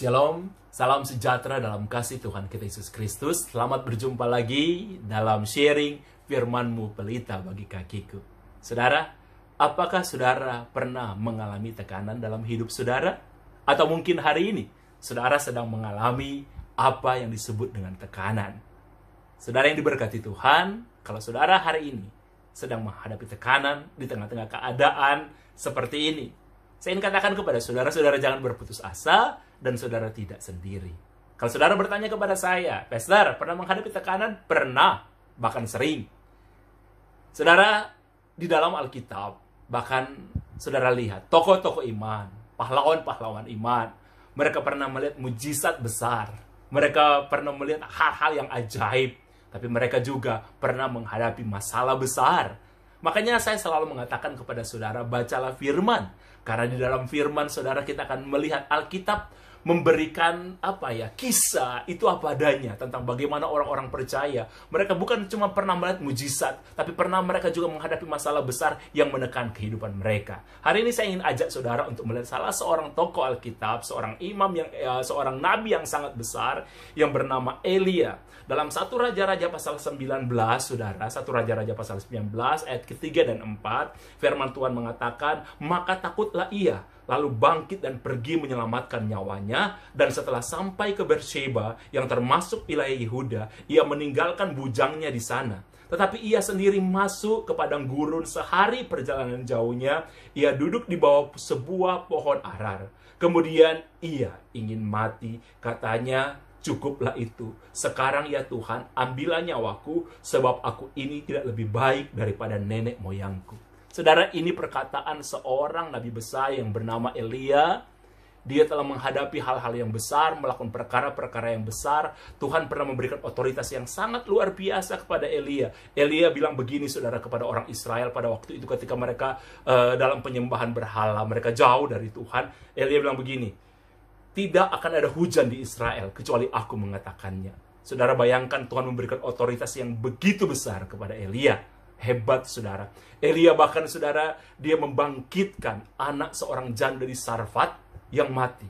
Shalom, salam sejahtera dalam kasih Tuhan kita Yesus Kristus. Selamat berjumpa lagi dalam sharing firmanmu pelita bagi kakiku. Saudara, apakah saudara pernah mengalami tekanan dalam hidup saudara? Atau mungkin hari ini, saudara sedang mengalami apa yang disebut dengan tekanan. Saudara yang diberkati Tuhan, kalau saudara hari ini sedang menghadapi tekanan di tengah-tengah keadaan seperti ini, saya ingin katakan kepada saudara, saudara jangan berputus asa, dan saudara tidak sendiri. Kalau saudara bertanya kepada saya, Pastor, pernah menghadapi tekanan? Pernah, bahkan sering. Saudara, di dalam Alkitab, bahkan saudara lihat, tokoh-tokoh iman, pahlawan-pahlawan iman, mereka pernah melihat mujizat besar. Mereka pernah melihat hal-hal yang ajaib. Tapi mereka juga pernah menghadapi masalah besar. Makanya saya selalu mengatakan kepada saudara, bacalah firman. Karena di dalam firman saudara kita akan melihat Alkitab memberikan apa ya kisah itu apa adanya tentang bagaimana orang-orang percaya mereka bukan cuma pernah melihat mujizat tapi pernah mereka juga menghadapi masalah besar yang menekan kehidupan mereka hari ini saya ingin ajak saudara untuk melihat salah seorang tokoh Alkitab seorang imam yang ya, seorang nabi yang sangat besar yang bernama Elia dalam satu raja-raja pasal 19 saudara satu raja-raja pasal 19 ayat ketiga dan empat firman Tuhan mengatakan maka takutlah ia lalu bangkit dan pergi menyelamatkan nyawanya. Dan setelah sampai ke Bersheba, yang termasuk wilayah Yehuda, ia meninggalkan bujangnya di sana. Tetapi ia sendiri masuk ke padang gurun sehari perjalanan jauhnya. Ia duduk di bawah sebuah pohon arar. Kemudian ia ingin mati. Katanya, cukuplah itu. Sekarang ya Tuhan, ambillah nyawaku, sebab aku ini tidak lebih baik daripada nenek moyangku. Saudara, ini perkataan seorang nabi besar yang bernama Elia. Dia telah menghadapi hal-hal yang besar, melakukan perkara-perkara yang besar. Tuhan pernah memberikan otoritas yang sangat luar biasa kepada Elia. Elia bilang begini, saudara, kepada orang Israel pada waktu itu ketika mereka uh, dalam penyembahan berhala, mereka jauh dari Tuhan. Elia bilang begini, tidak akan ada hujan di Israel kecuali aku mengatakannya. Saudara bayangkan Tuhan memberikan otoritas yang begitu besar kepada Elia hebat saudara. Elia bahkan saudara, dia membangkitkan anak seorang janda di Sarfat yang mati.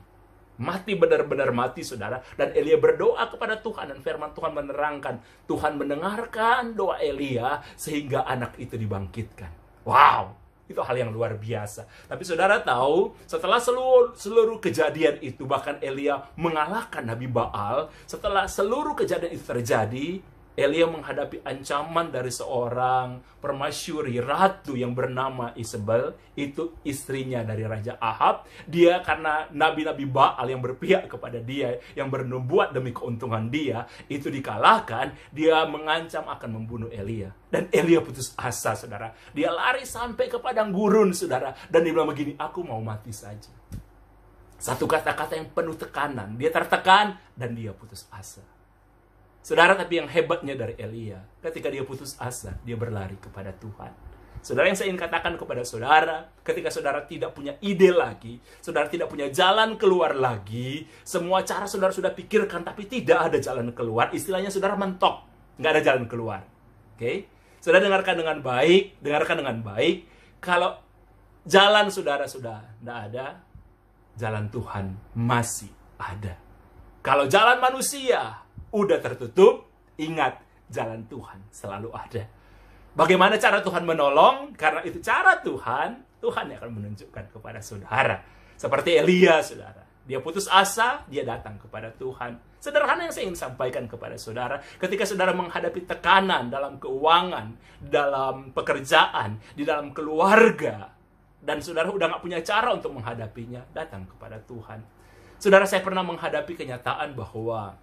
Mati benar-benar mati saudara. Dan Elia berdoa kepada Tuhan dan firman Tuhan menerangkan. Tuhan mendengarkan doa Elia sehingga anak itu dibangkitkan. Wow, itu hal yang luar biasa. Tapi saudara tahu, setelah seluruh, seluruh kejadian itu, bahkan Elia mengalahkan Nabi Baal, setelah seluruh kejadian itu terjadi, Elia menghadapi ancaman dari seorang permasyuri ratu yang bernama Isabel, itu istrinya dari Raja Ahab. Dia karena nabi-nabi Baal yang berpihak kepada dia, yang bernubuat demi keuntungan dia, itu dikalahkan, dia mengancam akan membunuh Elia. Dan Elia putus asa, saudara. Dia lari sampai ke padang gurun, saudara. Dan dia bilang begini, aku mau mati saja. Satu kata-kata yang penuh tekanan. Dia tertekan dan dia putus asa. Saudara, tapi yang hebatnya dari Elia, ketika dia putus asa, dia berlari kepada Tuhan. Saudara yang saya ingin katakan kepada saudara, ketika saudara tidak punya ide lagi, saudara tidak punya jalan keluar lagi, semua cara saudara sudah pikirkan tapi tidak ada jalan keluar, istilahnya saudara mentok, nggak ada jalan keluar. Oke? Okay? Saudara dengarkan dengan baik, dengarkan dengan baik. Kalau jalan saudara sudah tidak ada, jalan Tuhan masih ada. Kalau jalan manusia udah tertutup, ingat jalan Tuhan selalu ada. Bagaimana cara Tuhan menolong? Karena itu cara Tuhan, Tuhan yang akan menunjukkan kepada saudara. Seperti Elia, saudara. Dia putus asa, dia datang kepada Tuhan. Sederhana yang saya ingin sampaikan kepada saudara, ketika saudara menghadapi tekanan dalam keuangan, dalam pekerjaan, di dalam keluarga, dan saudara udah gak punya cara untuk menghadapinya, datang kepada Tuhan. Saudara saya pernah menghadapi kenyataan bahwa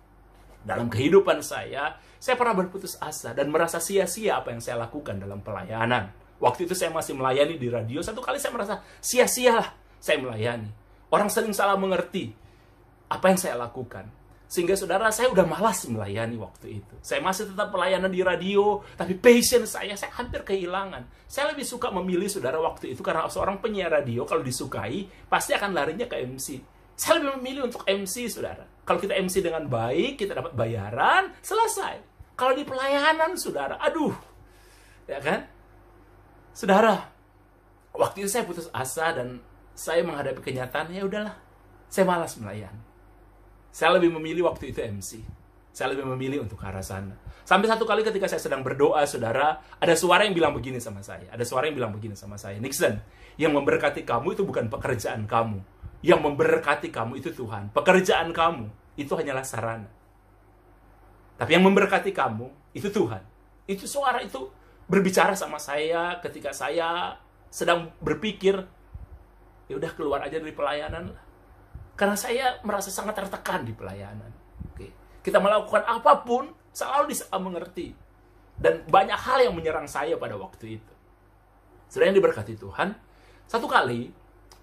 dalam kehidupan saya, saya pernah berputus asa dan merasa sia-sia apa yang saya lakukan dalam pelayanan. Waktu itu saya masih melayani di radio, satu kali saya merasa sia-sialah saya melayani. Orang sering salah mengerti apa yang saya lakukan. Sehingga saudara, saya udah malas melayani waktu itu. Saya masih tetap pelayanan di radio, tapi passion saya, saya hampir kehilangan. Saya lebih suka memilih saudara waktu itu karena seorang penyiar radio kalau disukai, pasti akan larinya ke MC saya lebih memilih untuk MC, saudara. Kalau kita MC dengan baik, kita dapat bayaran, selesai. Kalau di pelayanan, saudara, aduh, ya kan? Saudara, waktu itu saya putus asa dan saya menghadapi kenyataan, ya udahlah, saya malas melayani. Saya lebih memilih waktu itu MC. Saya lebih memilih untuk ke arah sana. Sampai satu kali ketika saya sedang berdoa, saudara, ada suara yang bilang begini sama saya. Ada suara yang bilang begini sama saya. Nixon, yang memberkati kamu itu bukan pekerjaan kamu yang memberkati kamu itu Tuhan. Pekerjaan kamu itu hanyalah sarana. Tapi yang memberkati kamu itu Tuhan. Itu suara itu berbicara sama saya ketika saya sedang berpikir, ya udah keluar aja dari pelayanan lah. Karena saya merasa sangat tertekan di pelayanan. Oke. Kita melakukan apapun selalu bisa mengerti. Dan banyak hal yang menyerang saya pada waktu itu. Selain yang diberkati Tuhan, satu kali,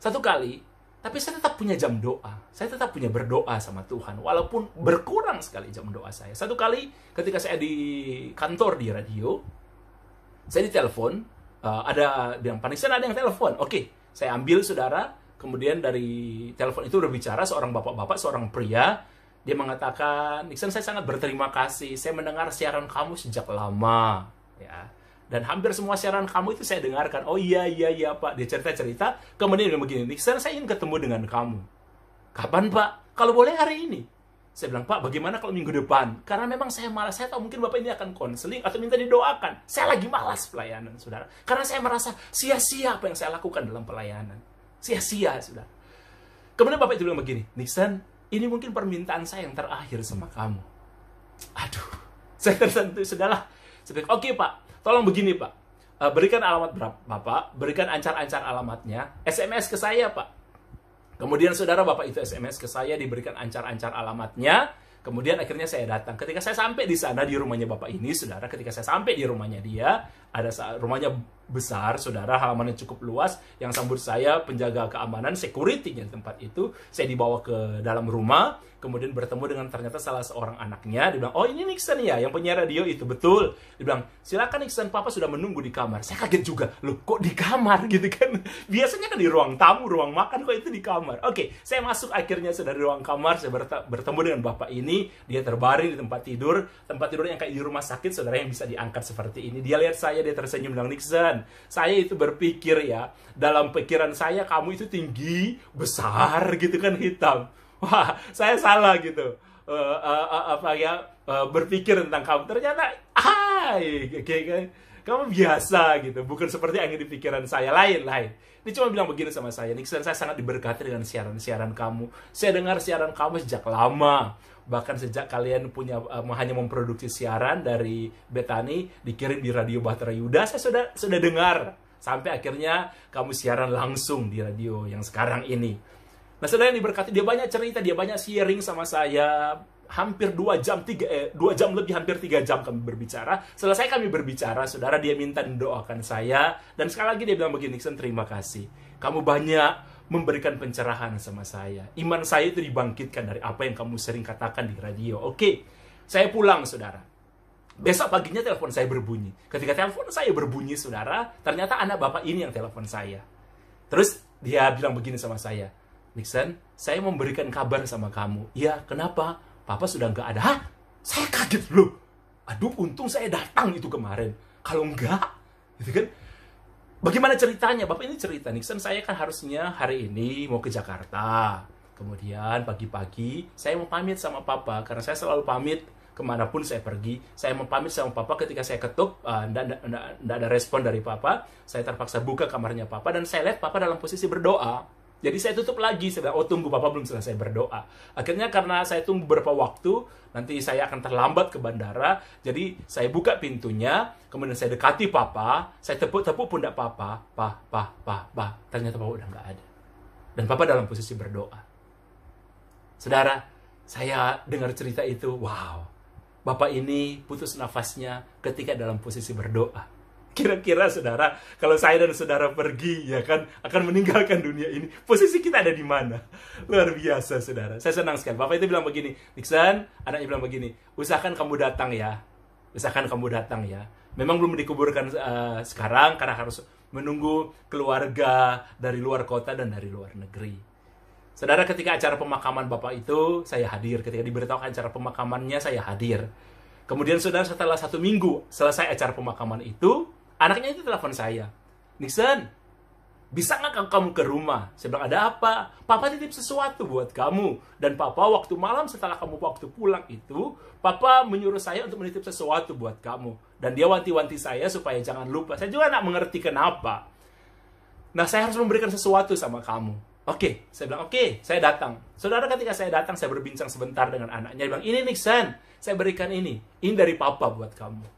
satu kali tapi saya tetap punya jam doa. Saya tetap punya berdoa sama Tuhan. Walaupun berkurang sekali jam doa saya. Satu kali ketika saya di kantor di radio, saya ditelepon. Uh, ada yang panik, saya ada yang telepon. Oke, okay, saya ambil saudara. Kemudian dari telepon itu berbicara seorang bapak-bapak, seorang pria. Dia mengatakan, Nixon saya sangat berterima kasih. Saya mendengar siaran kamu sejak lama. Ya, dan hampir semua siaran kamu itu saya dengarkan. Oh iya, iya, iya Pak. Dia cerita-cerita, kemudian dia begini, Nixon saya ingin ketemu dengan kamu. Kapan Pak? Kalau boleh hari ini. Saya bilang, Pak bagaimana kalau minggu depan? Karena memang saya malas, saya tahu mungkin Bapak ini akan konseling atau minta didoakan. Saya lagi malas pelayanan, saudara. Karena saya merasa sia-sia apa yang saya lakukan dalam pelayanan. Sia-sia, saudara. Kemudian Bapak itu bilang begini, Nixon, ini mungkin permintaan saya yang terakhir sama kamu. Aduh, saya tersentuh, saudara. Saya oke okay, Pak, tolong begini Pak, eh, berikan alamat Bapak, berikan ancar-ancar alamatnya, SMS ke saya Pak. Kemudian saudara Bapak itu SMS ke saya, diberikan ancar-ancar alamatnya, kemudian akhirnya saya datang. Ketika saya sampai di sana, di rumahnya Bapak ini, saudara, ketika saya sampai di rumahnya dia, ada rumahnya besar, saudara, halaman yang cukup luas, yang sambut saya penjaga keamanan, security-nya tempat itu. Saya dibawa ke dalam rumah, kemudian bertemu dengan ternyata salah seorang anaknya. Dia bilang, oh ini Nixon ya, yang penyiar radio itu, betul. Dia bilang, silakan Nixon, papa sudah menunggu di kamar. Saya kaget juga, loh kok di kamar gitu kan? Biasanya kan di ruang tamu, ruang makan, kok itu di kamar? Oke, saya masuk akhirnya, saudara, di ruang kamar, saya bertemu dengan bapak ini, dia terbaring di tempat tidur, tempat tidur yang kayak di rumah sakit, saudara, yang bisa diangkat seperti ini. Dia lihat saya, dia tersenyum, bilang, Nixon, dan saya itu berpikir ya, dalam pikiran saya kamu itu tinggi, besar gitu kan hitam. Wah, saya salah gitu. Uh, uh, uh, apa ya uh, berpikir tentang kamu ternyata hai kayak kamu biasa gitu bukan seperti yang di pikiran saya lain lain ini cuma bilang begini sama saya Nixon saya sangat diberkati dengan siaran-siaran kamu saya dengar siaran kamu sejak lama bahkan sejak kalian punya um, hanya memproduksi siaran dari Betani dikirim di radio Bahtera Yuda saya sudah sudah dengar sampai akhirnya kamu siaran langsung di radio yang sekarang ini. Nah, saudara yang diberkati, dia banyak cerita, dia banyak sharing sama saya. Hampir dua jam, tiga, eh, dua jam lebih, hampir tiga jam kami berbicara. Selesai kami berbicara, saudara dia minta doakan saya. Dan sekali lagi dia bilang begini, Nixon, terima kasih. Kamu banyak memberikan pencerahan sama saya. Iman saya itu dibangkitkan dari apa yang kamu sering katakan di radio. Oke, saya pulang saudara. Besok paginya telepon saya berbunyi. Ketika telepon saya berbunyi, saudara, ternyata anak bapak ini yang telepon saya. Terus dia bilang begini sama saya, Nixon, saya memberikan kabar sama kamu. Iya, kenapa? Papa sudah nggak ada. Hah? Saya kaget loh. Aduh, untung saya datang itu kemarin. Kalau enggak, gitu kan? Bagaimana ceritanya? Bapak ini cerita, Nixon saya kan harusnya hari ini mau ke Jakarta. Kemudian pagi-pagi saya mau pamit sama papa, karena saya selalu pamit kemanapun saya pergi. Saya mau pamit sama papa ketika saya ketuk, tidak eh, uh, ada respon dari papa. Saya terpaksa buka kamarnya papa dan saya lihat papa dalam posisi berdoa. Jadi saya tutup lagi, saya bilang, oh tunggu papa belum selesai berdoa. Akhirnya karena saya tunggu beberapa waktu, nanti saya akan terlambat ke bandara, jadi saya buka pintunya, kemudian saya dekati papa, saya tepuk-tepuk pundak papa, pa, pa, pa, pa. Ternyata papa udah nggak ada. Dan papa dalam posisi berdoa. Saudara, saya dengar cerita itu, wow, bapak ini putus nafasnya ketika dalam posisi berdoa Kira-kira saudara, kalau saya dan saudara pergi, ya kan, akan meninggalkan dunia ini. Posisi kita ada di mana? Luar biasa, saudara. Saya senang sekali. Bapak itu bilang begini, Nixon, anaknya bilang begini, usahakan kamu datang ya. Usahakan kamu datang ya. Memang belum dikuburkan uh, sekarang karena harus menunggu keluarga dari luar kota dan dari luar negeri. Saudara, ketika acara pemakaman Bapak itu, saya hadir. Ketika diberitahukan acara pemakamannya, saya hadir. Kemudian saudara setelah satu minggu selesai acara pemakaman itu, Anaknya itu telepon saya. Nixon, bisa nggak kamu ke rumah? Saya bilang, ada apa? Papa titip sesuatu buat kamu. Dan papa waktu malam setelah kamu waktu pulang itu, papa menyuruh saya untuk menitip sesuatu buat kamu. Dan dia wanti-wanti saya supaya jangan lupa. Saya juga nggak mengerti kenapa. Nah, saya harus memberikan sesuatu sama kamu. Oke, okay. saya bilang, oke, okay, saya datang. Saudara ketika saya datang, saya berbincang sebentar dengan anaknya. Dia bilang, ini Nixon, saya berikan ini. Ini dari papa buat kamu.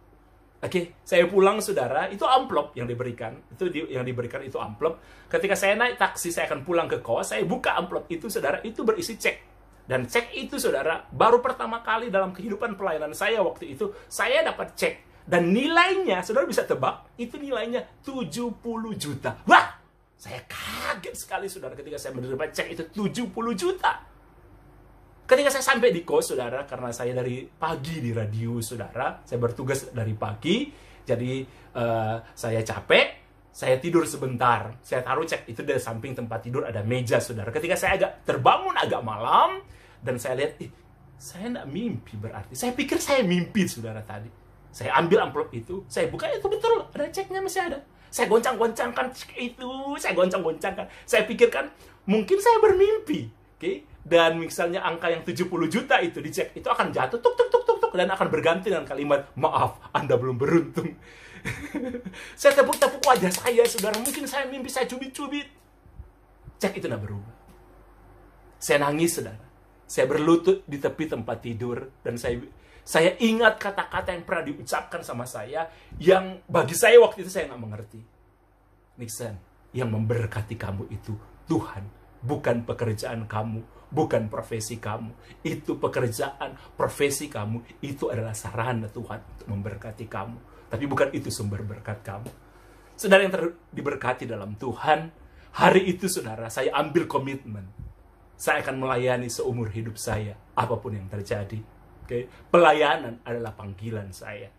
Oke, okay, saya pulang saudara, itu amplop yang diberikan. Itu di, yang diberikan itu amplop. Ketika saya naik taksi, saya akan pulang ke kos, saya buka amplop itu saudara, itu berisi cek. Dan cek itu saudara, baru pertama kali dalam kehidupan pelayanan saya waktu itu, saya dapat cek. Dan nilainya, saudara bisa tebak, itu nilainya 70 juta. Wah! Saya kaget sekali saudara ketika saya menerima cek itu 70 juta. Ketika saya sampai di kos, saudara, karena saya dari pagi di radio, saudara, saya bertugas dari pagi, jadi uh, saya capek, saya tidur sebentar, saya taruh cek itu dari samping tempat tidur ada meja, saudara. Ketika saya agak terbangun agak malam dan saya lihat, ih, saya tidak mimpi berarti. Saya pikir saya mimpi, saudara tadi. Saya ambil amplop itu, saya buka ya, itu betul, ada ceknya masih ada. Saya goncang-goncangkan cek itu, saya goncang-goncangkan. Saya pikirkan mungkin saya bermimpi, oke? Okay? dan misalnya angka yang 70 juta itu dicek, itu akan jatuh tuk tuk tuk tuk tuk dan akan berganti dengan kalimat maaf Anda belum beruntung. saya tepuk-tepuk wajah saya, saudara. Mungkin saya mimpi saya cubit-cubit. Cek itu tidak berubah. Saya nangis, saudara. Saya berlutut di tepi tempat tidur dan saya saya ingat kata-kata yang pernah diucapkan sama saya yang bagi saya waktu itu saya nggak mengerti. Nixon, yang memberkati kamu itu Tuhan bukan pekerjaan kamu, bukan profesi kamu. Itu pekerjaan, profesi kamu, itu adalah sarana Tuhan untuk memberkati kamu. Tapi bukan itu sumber berkat kamu. Saudara yang diberkati dalam Tuhan, hari itu saudara, saya ambil komitmen. Saya akan melayani seumur hidup saya, apapun yang terjadi. Okay? Pelayanan adalah panggilan saya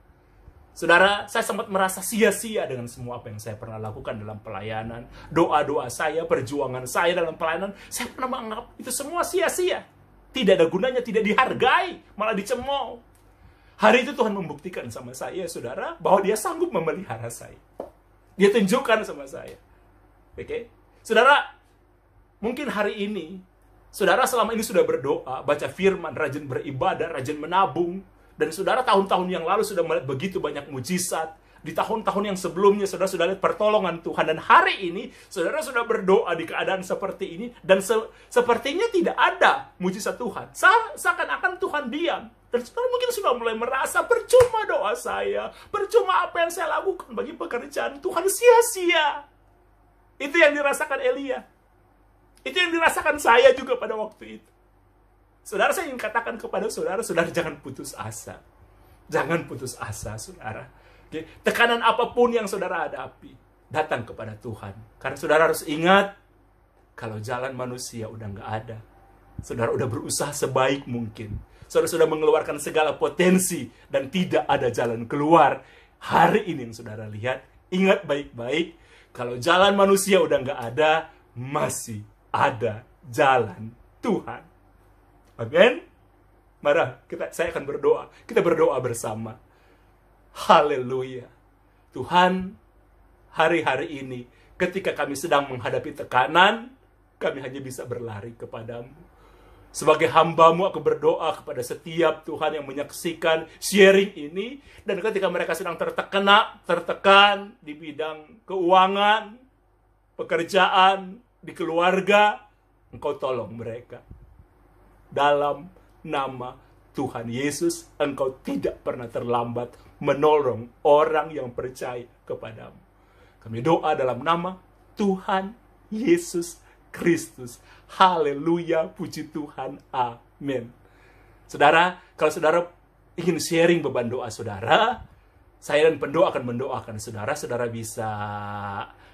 Saudara, saya sempat merasa sia-sia dengan semua apa yang saya pernah lakukan dalam pelayanan. Doa-doa saya, perjuangan saya dalam pelayanan, saya pernah menganggap itu semua sia-sia. Tidak ada gunanya, tidak dihargai, malah dicemooh. Hari itu Tuhan membuktikan sama saya, saudara, bahwa dia sanggup memelihara saya. Dia tunjukkan sama saya. Oke? Okay? Saudara, mungkin hari ini, saudara selama ini sudah berdoa, baca firman, rajin beribadah, rajin menabung, dan saudara tahun-tahun yang lalu sudah melihat begitu banyak mujizat. Di tahun-tahun yang sebelumnya saudara sudah lihat pertolongan Tuhan. Dan hari ini saudara sudah berdoa di keadaan seperti ini. Dan se sepertinya tidak ada mujizat Tuhan. Seakan-akan Tuhan diam. Dan saudara mungkin sudah mulai merasa percuma doa saya. Percuma apa yang saya lakukan bagi pekerjaan Tuhan sia-sia. Itu yang dirasakan Elia. Itu yang dirasakan saya juga pada waktu itu. Saudara saya ingin katakan kepada saudara, saudara jangan putus asa. Jangan putus asa, saudara. Oke, Tekanan apapun yang saudara hadapi, datang kepada Tuhan. Karena saudara harus ingat, kalau jalan manusia udah nggak ada. Saudara udah berusaha sebaik mungkin. Saudara sudah mengeluarkan segala potensi dan tidak ada jalan keluar. Hari ini yang saudara lihat, ingat baik-baik. Kalau jalan manusia udah nggak ada, masih ada jalan Tuhan. Amin. Marah, kita, saya akan berdoa. Kita berdoa bersama. Haleluya. Tuhan, hari-hari ini ketika kami sedang menghadapi tekanan, kami hanya bisa berlari kepadamu. Sebagai hambamu aku berdoa kepada setiap Tuhan yang menyaksikan sharing ini. Dan ketika mereka sedang tertekena, tertekan di bidang keuangan, pekerjaan, di keluarga, engkau tolong mereka dalam nama Tuhan Yesus, engkau tidak pernah terlambat menolong orang yang percaya kepadamu. Kami doa dalam nama Tuhan Yesus Kristus. Haleluya, puji Tuhan. Amin. Saudara, kalau saudara ingin sharing beban doa saudara, saya dan pendoa akan mendoakan saudara. Saudara bisa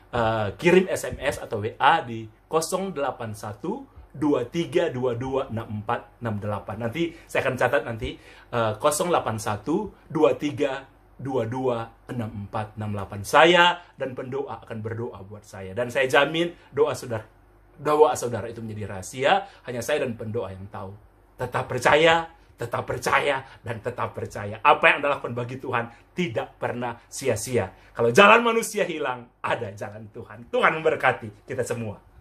uh, kirim SMS atau WA di 081 delapan Nanti saya akan catat nanti uh, delapan Saya dan pendoa akan berdoa buat saya dan saya jamin doa saudara doa saudara itu menjadi rahasia, hanya saya dan pendoa yang tahu. Tetap percaya, tetap percaya dan tetap percaya. Apa yang adalah pembagi Tuhan tidak pernah sia-sia. Kalau jalan manusia hilang, ada jalan Tuhan. Tuhan memberkati kita semua.